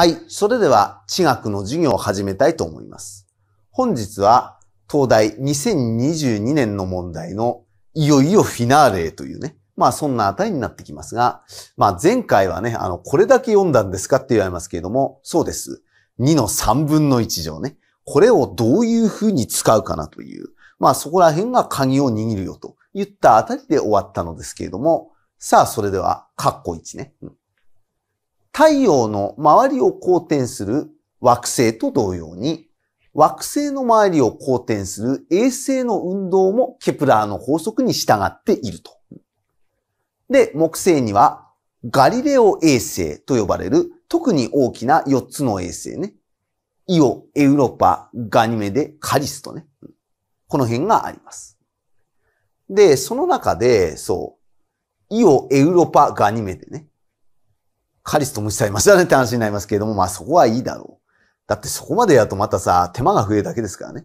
はい。それでは、地学の授業を始めたいと思います。本日は、東大2022年の問題の、いよいよフィナーレというね。まあ、そんな値になってきますが、まあ、前回はね、あの、これだけ読んだんですかって言われますけれども、そうです。2の3分の1乗ね。これをどういうふうに使うかなという。まあ、そこら辺が鍵を握るよと言ったあたりで終わったのですけれども、さあ、それでは、カッコ1ね。うん太陽の周りを公転する惑星と同様に、惑星の周りを公転する衛星の運動もケプラーの法則に従っていると。で、木星にはガリレオ衛星と呼ばれる特に大きな4つの衛星ね。イオ、エウロパ、ガニメデ、カリストね。この辺があります。で、その中で、そう、イオ、エウロパ、ガニメデね。カリスと無視さい。ましたねって話になりますけれども、まあそこはいいだろう。だってそこまでやるとまたさ、手間が増えるだけですからね。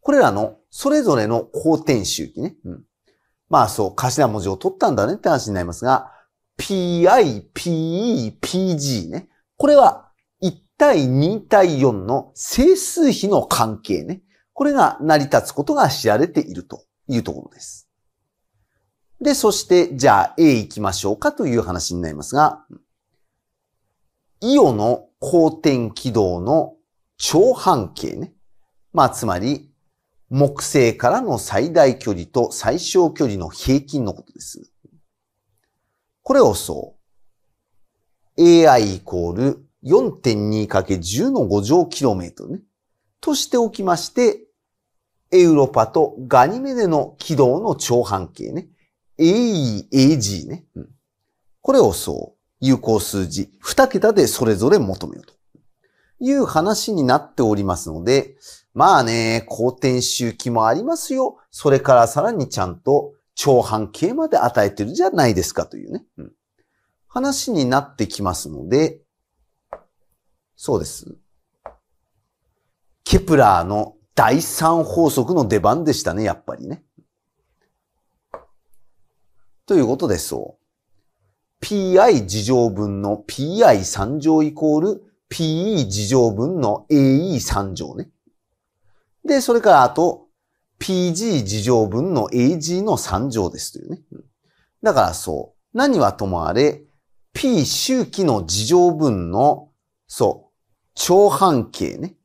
これらのそれぞれの公転周期ね。うん、まあそう、頭文字を取ったんだねって話になりますが、PI、PE、PG ね。これは1対2対4の整数比の関係ね。これが成り立つことが知られているというところです。で、そして、じゃあ A 行きましょうかという話になりますが、うんイオの公転軌道の長半径ね。まあ、つまり、木星からの最大距離と最小距離の平均のことです。これをそう。AI イコール 4.2×10 の5乗キロメートルね。としておきまして、エウロパとガニメデの軌道の長半径ね。AEAG ね、うん。これをそう。有効数字、2桁でそれぞれ求めようという話になっておりますので、まあね、後転周期もありますよ。それからさらにちゃんと長半径まで与えてるじゃないですかというね、うん、話になってきますので、そうです。ケプラーの第三法則の出番でしたね、やっぱりね。ということでそう。pi 事乗分の pi 三乗イコール pe 事乗分の ae 三乗ね。で、それからあと pg 事乗分の ag の三乗ですというね。だからそう。何はともあれ、p 周期の事乗分の、そう、長半径ね。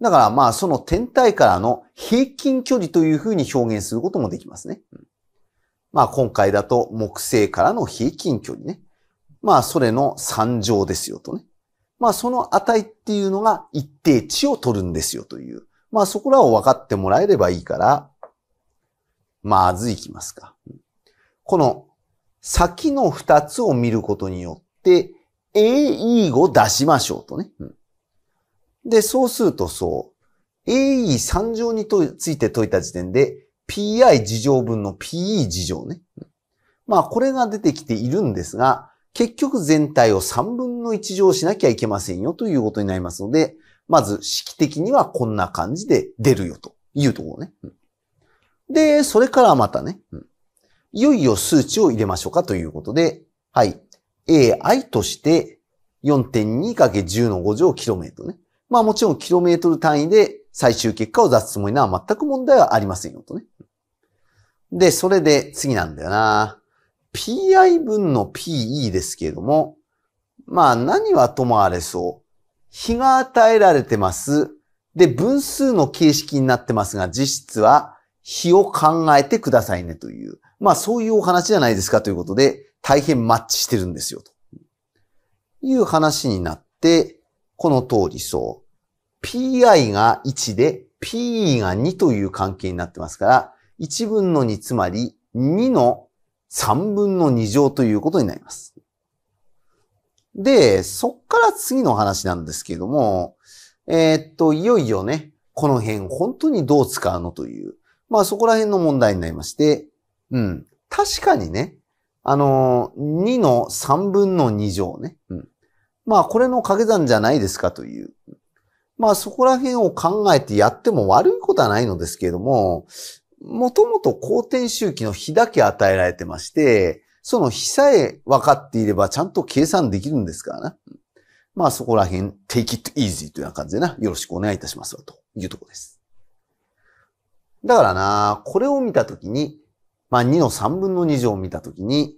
だからまあその天体からの平均距離というふうに表現することもできますね。まあ今回だと木星からの非近距離ね。まあそれの3乗ですよとね。まあその値っていうのが一定値を取るんですよという。まあそこらを分かってもらえればいいから、まずいきますか。この先の2つを見ることによって、AE を出しましょうとね。で、そうするとそう、AE3 乗について解いた時点で、PI 事乗分の PE 事乗ね。まあこれが出てきているんですが、結局全体を3分の1乗しなきゃいけませんよということになりますので、まず式的にはこんな感じで出るよというところね。で、それからまたね、いよいよ数値を入れましょうかということで、はい。AI として4 2 ×の5乗キロメートルね。まあもちろんキロメートル単位で最終結果を出すつもりなら全く問題はありませんよとね。で、それで次なんだよな。pi 分の pe ですけれども、まあ何はともあれそう。比が与えられてます。で、分数の形式になってますが、実質は比を考えてくださいねという。まあそういうお話じゃないですかということで、大変マッチしてるんですよと。いう話になって、この通りそう。pi が1で pe が2という関係になってますから、1分の2つまり2の3分の2乗ということになります。で、そっから次の話なんですけども、えー、っと、いよいよね、この辺本当にどう使うのという、まあそこら辺の問題になりまして、うん。確かにね、あのー、2の3分の2乗ね、うん。まあこれの掛け算じゃないですかという。まあそこら辺を考えてやっても悪いことはないのですけれども、もともと公転周期の比だけ与えられてまして、その比さえ分かっていればちゃんと計算できるんですからな。まあそこら辺、take it easy というような感じでな、よろしくお願いいたしますわ、というとこです。だからな、これを見たときに、まあ2の3分の2乗を見たときに、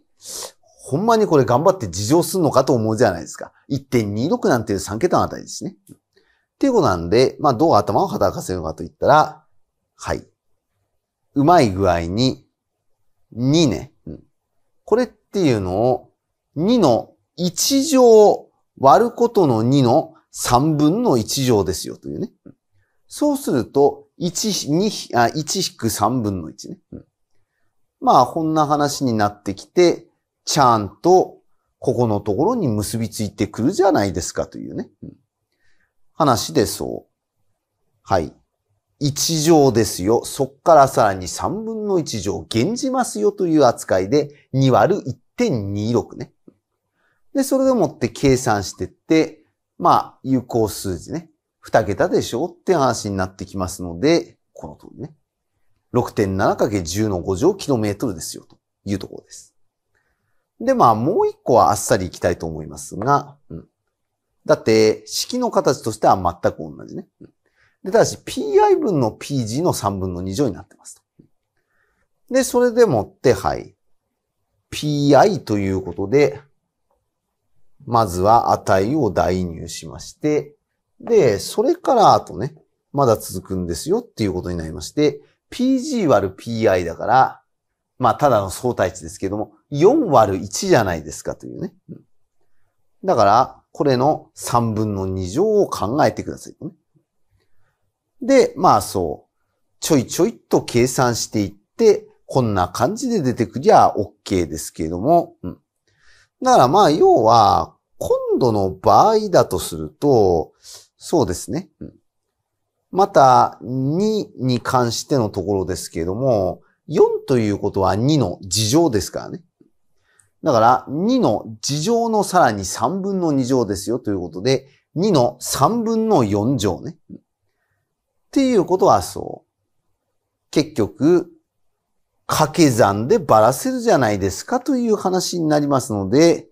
ほんまにこれ頑張って事情すんのかと思うじゃないですか。1.26なんていう3桁のあたりですね。っていうことなんで、まあどう頭を働かせるのかといったら、はい。うまい具合に、2ね。これっていうのを、2の1乗割ることの2の3分の1乗ですよというね。そうすると、1、2、あ、1ひく3分の1ね。まあ、こんな話になってきて、ちゃんと、ここのところに結びついてくるじゃないですかというね。話でそう。はい。一乗ですよ。そっからさらに三分の一乗減じますよという扱いで、2割る1.26ね。で、それでもって計算してって、まあ、有効数字ね。二桁でしょって話になってきますので、この通りね。6.7×10 の5乗キロメートルですよ、というところです。で、まあ、もう一個はあっさりいきたいと思いますが、うん、だって、式の形としては全く同じね。うんで、ただし PI 分の PG の3分の2乗になってますと。で、それでもって、はい。PI ということで、まずは値を代入しまして、で、それからあとね、まだ続くんですよっていうことになりまして、PG ÷ PI だから、まあ、ただの相対値ですけども、4 ÷ 1じゃないですかというね。だから、これの3分の2乗を考えてください、ね。で、まあそう、ちょいちょいと計算していって、こんな感じで出てくりゃ OK ですけれども、うん。だからまあ、要は、今度の場合だとすると、そうですね。うん、また、2に関してのところですけれども、4ということは2の事乗ですからね。だから、2の事乗のさらに3分の2乗ですよということで、2の3分の4乗ね。うんっていうことはそう。結局、掛け算でばらせるじゃないですかという話になりますので、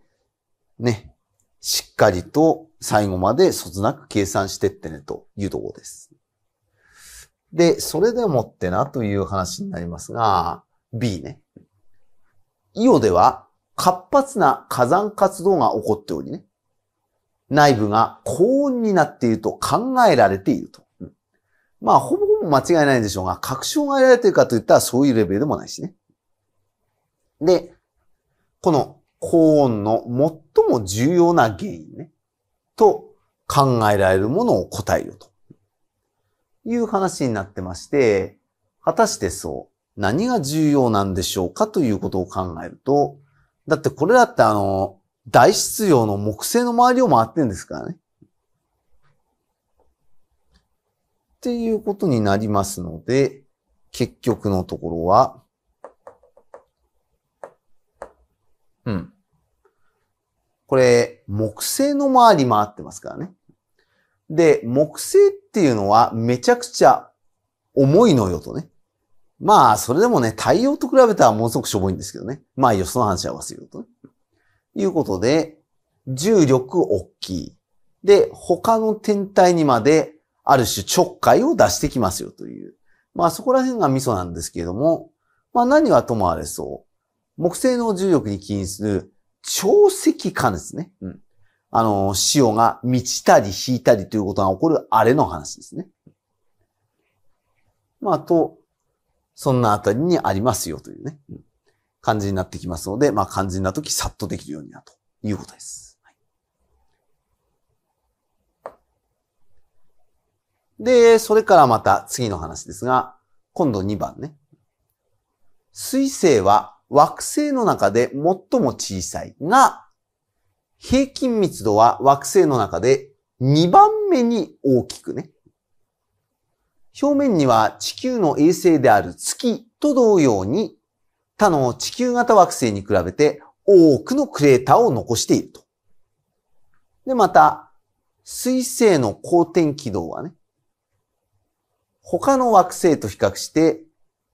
ね、しっかりと最後までそつなく計算してってねというところです。で、それでもってなという話になりますが、B ね。イオでは活発な火山活動が起こっておりね。内部が高温になっていると考えられていると。まあ、ほぼほぼ間違いないんでしょうが、確証が得られてるかといったらそういうレベルでもないしね。で、この高温の最も重要な原因ね、と考えられるものを答えよと。いう話になってまして、果たしてそう、何が重要なんでしょうかということを考えると、だってこれだってあの、大質量の木星の周りを回ってるんですからね。っていうことになりますので、結局のところは、うん。これ、木星の周り回ってますからね。で、木星っていうのはめちゃくちゃ重いのよとね。まあ、それでもね、太陽と比べたらものすごくしょぼいんですけどね。まあ、よその話はせよるとね。いうことで、重力大きい。で、他の天体にまである種ちょっかいを出してきますよという。まあそこら辺がミソなんですけれども、まあ何はともあれそう。木星の重力に起因する潮汐化ですね。うん。あの、潮が満ちたり引いたりということが起こるあれの話ですね。まあと、そんなあたりにありますよというね、うん、感じになってきますので、まあ肝心な時さっとできるようになということです。で、それからまた次の話ですが、今度2番ね。水星は惑星の中で最も小さいが、平均密度は惑星の中で2番目に大きくね。表面には地球の衛星である月と同様に、他の地球型惑星に比べて多くのクレーターを残していると。で、また、水星の公転軌道はね、他の惑星と比較して、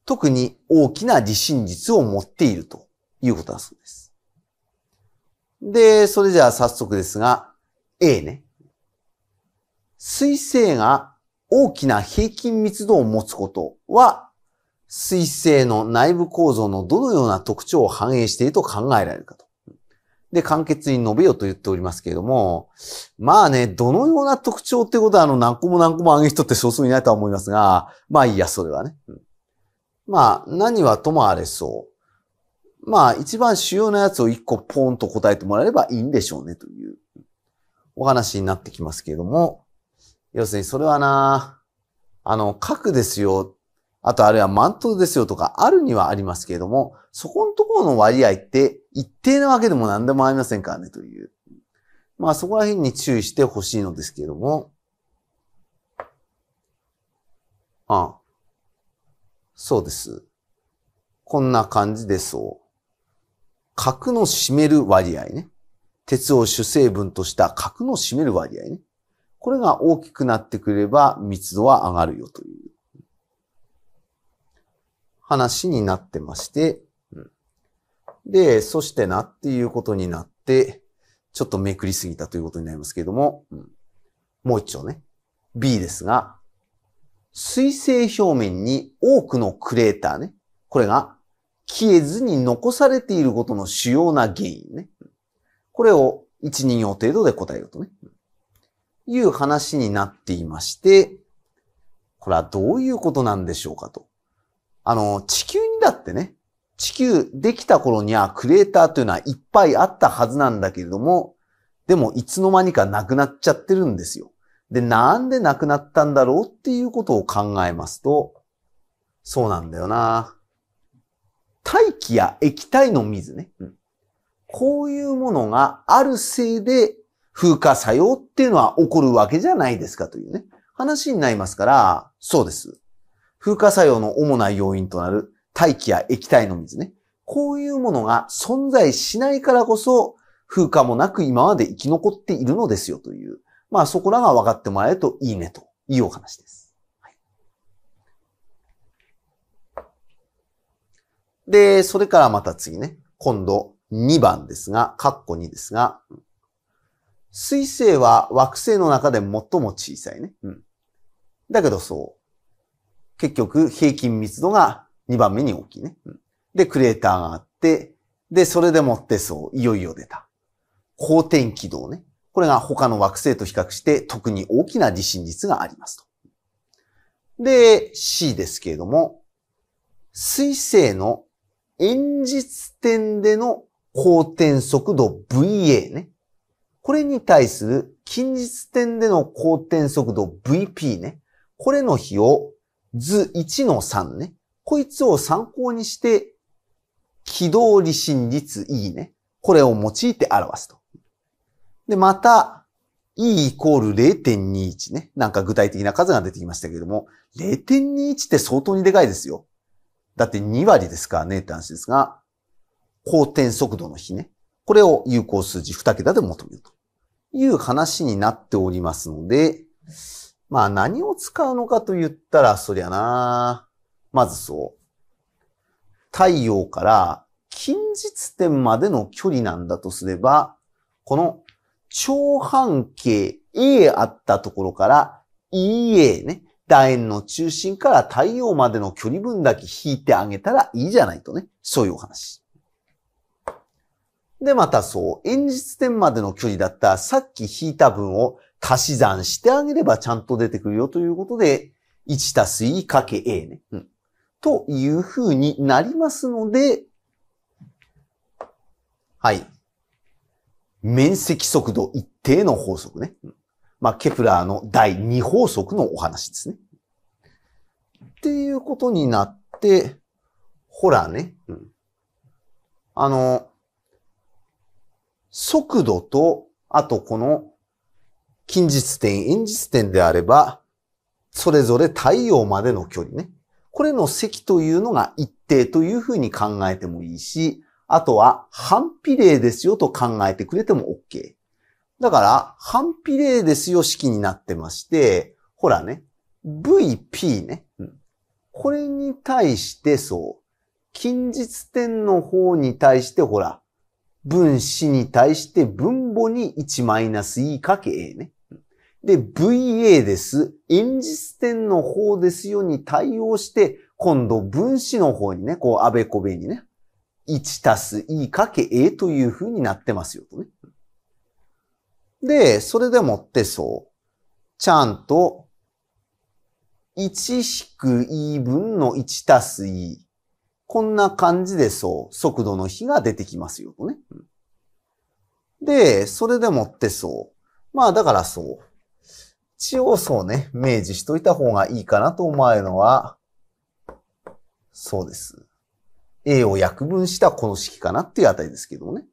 特に大きな地震術を持っているということだそうです。で、それじゃあ早速ですが、A ね。水星が大きな平均密度を持つことは、水星の内部構造のどのような特徴を反映していると考えられるかと。で、簡潔に述べよと言っておりますけれども、まあね、どのような特徴ってことは、あの、何個も何個も挙げる人って少数いないとは思いますが、まあいいや、それはね。まあ、何はともあれそう。まあ、一番主要なやつを一個ポーンと答えてもらえればいいんでしょうね、というお話になってきますけれども、要するにそれはな、あの、核ですよ、あとあるいはマントルですよとかあるにはありますけれども、そこのところの割合って一定なわけでも何でもありませんからねという。まあそこら辺に注意してほしいのですけれども。ああそうです。こんな感じでそう。核の占める割合ね。鉄を主成分とした核の占める割合ね。これが大きくなってくれば密度は上がるよという話になってまして、で、そしてなっていうことになって、ちょっとめくりすぎたということになりますけれども、うん、もう一丁ね。B ですが、水星表面に多くのクレーターね。これが消えずに残されていることの主要な原因ね。これを1、2行程度で答えるとね。いう話になっていまして、これはどういうことなんでしょうかと。あの、地球にだってね、地球できた頃にはクレーターというのはいっぱいあったはずなんだけれども、でもいつの間にかなくなっちゃってるんですよ。で、なんでなくなったんだろうっていうことを考えますと、そうなんだよな。大気や液体の水ね。こういうものがあるせいで風化作用っていうのは起こるわけじゃないですかというね、話になりますから、そうです。風化作用の主な要因となる大気や液体の水ね。こういうものが存在しないからこそ、風化もなく今まで生き残っているのですよという、まあそこらが分かってもらえるといいねというお話です。はい、で、それからまた次ね、今度2番ですが、カッコ2ですが、水星は惑星の中で最も小さいね。うん、だけどそう。結局、平均密度が2番目に大きいね。で、クレーターがあって、で、それでもってそう、いよいよ出た。公転軌道ね。これが他の惑星と比較して特に大きな地震率がありますと。で、C ですけれども、水星の円日点での公転速度 VA ね。これに対する近日点での公転速度 VP ね。これの比を図1の3ね。こいつを参考にして、軌道理心率いいね。これを用いて表すと。で、また、E イコール0.21ね。なんか具体的な数が出てきましたけれども、0.21って相当にでかいですよ。だって2割ですからねって話ですが、公転速度の比ね。これを有効数字2桁で求めるという話になっておりますので、まあ何を使うのかと言ったら、そりゃなまずそう。太陽から近日点までの距離なんだとすれば、この長半径 A あったところから EA ね、楕円の中心から太陽までの距離分だけ引いてあげたらいいじゃないとね。そういうお話。で、またそう、演日点までの距離だったさっき引いた分を足し算してあげればちゃんと出てくるよということで、1たす E かけ A ね。うんという風になりますので、はい。面積速度一定の法則ね。まあ、ケプラーの第2法則のお話ですね。っていうことになって、ほらね、うん、あの、速度と、あとこの、近日点、遠日点であれば、それぞれ太陽までの距離ね。これの積というのが一定というふうに考えてもいいし、あとは反比例ですよと考えてくれても OK。だから、反比例ですよ式になってまして、ほらね、VP ね。これに対してそう、近日点の方に対してほら、分子に対して分母に 1-e かけ a ね。で、VA です。演実点の方ですよに対応して、今度分子の方にね、こう、あべこべにね、1たす E かけ A という風になってますよとね。で、それでもってそう。ちゃんと、1-E 分の1たす E。こんな感じでそう、速度の比が出てきますよとね。で、それでもってそう。まあだからそう。一応そうね、明示しといた方がいいかなと思われるのは、そうです。A を約分したこの式かなっていうあたりですけどもね。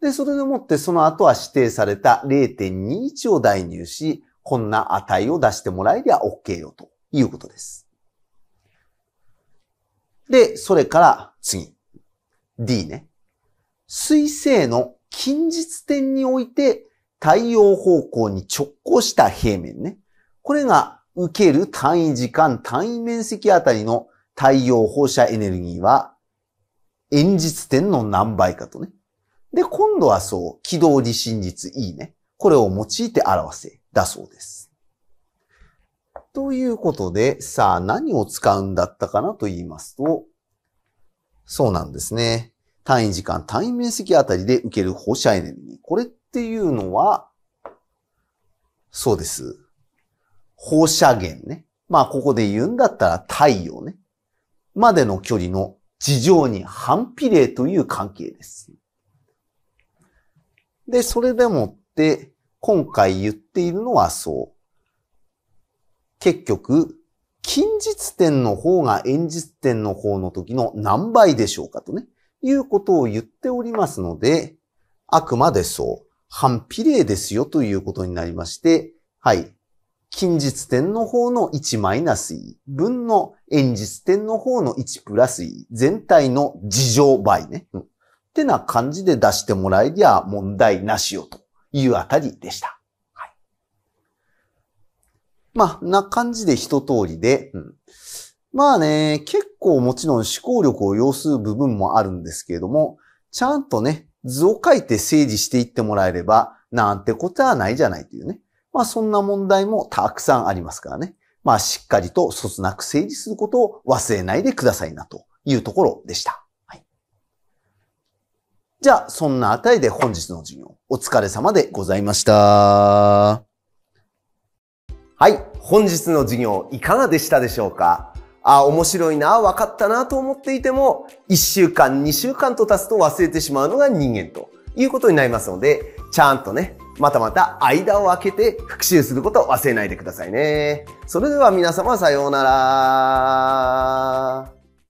で、それでもってその後は指定された0.21を代入し、こんな値を出してもらえりゃ OK よということです。で、それから次。D ね。水星の近日点において太陽方向に直行した平面ね。これが受ける単位時間、単位面積あたりの太陽放射エネルギーは、演実点の何倍かとね。で、今度はそう、軌道離心率 E ね。これを用いて表せ、だそうです。ということで、さあ何を使うんだったかなと言いますと、そうなんですね。単位時間、単位面積あたりで受ける放射エネルギー。これっっていうのは、そうです。放射源ね。まあ、ここで言うんだったら太陽ね。までの距離の地上に反比例という関係です。で、それでもって、今回言っているのはそう。結局、近日点の方が演日点の方の時の何倍でしょうかとね、いうことを言っておりますので、あくまでそう。反比例ですよということになりまして、はい。近日点の方の1マイナス E 分の円日点の方の1プラス E 全体の事情倍ね。うん。ってな感じで出してもらえりゃ問題なしよというあたりでした。はい。まあ、な感じで一通りで、うん。まあね、結構もちろん思考力を要する部分もあるんですけれども、ちゃんとね、図を書いて整理していってもらえれば、なんてことはないじゃないというね。まあそんな問題もたくさんありますからね。まあしっかりとそつなく整理することを忘れないでくださいなというところでした。はい、じゃあそんなあたりで本日の授業お疲れ様でございました。はい。本日の授業いかがでしたでしょうかあ、面白いな、分かったなと思っていても、1週間、2週間と経つと忘れてしまうのが人間ということになりますので、ちゃんとね、またまた間を空けて復習することを忘れないでくださいね。それでは皆様さようなら。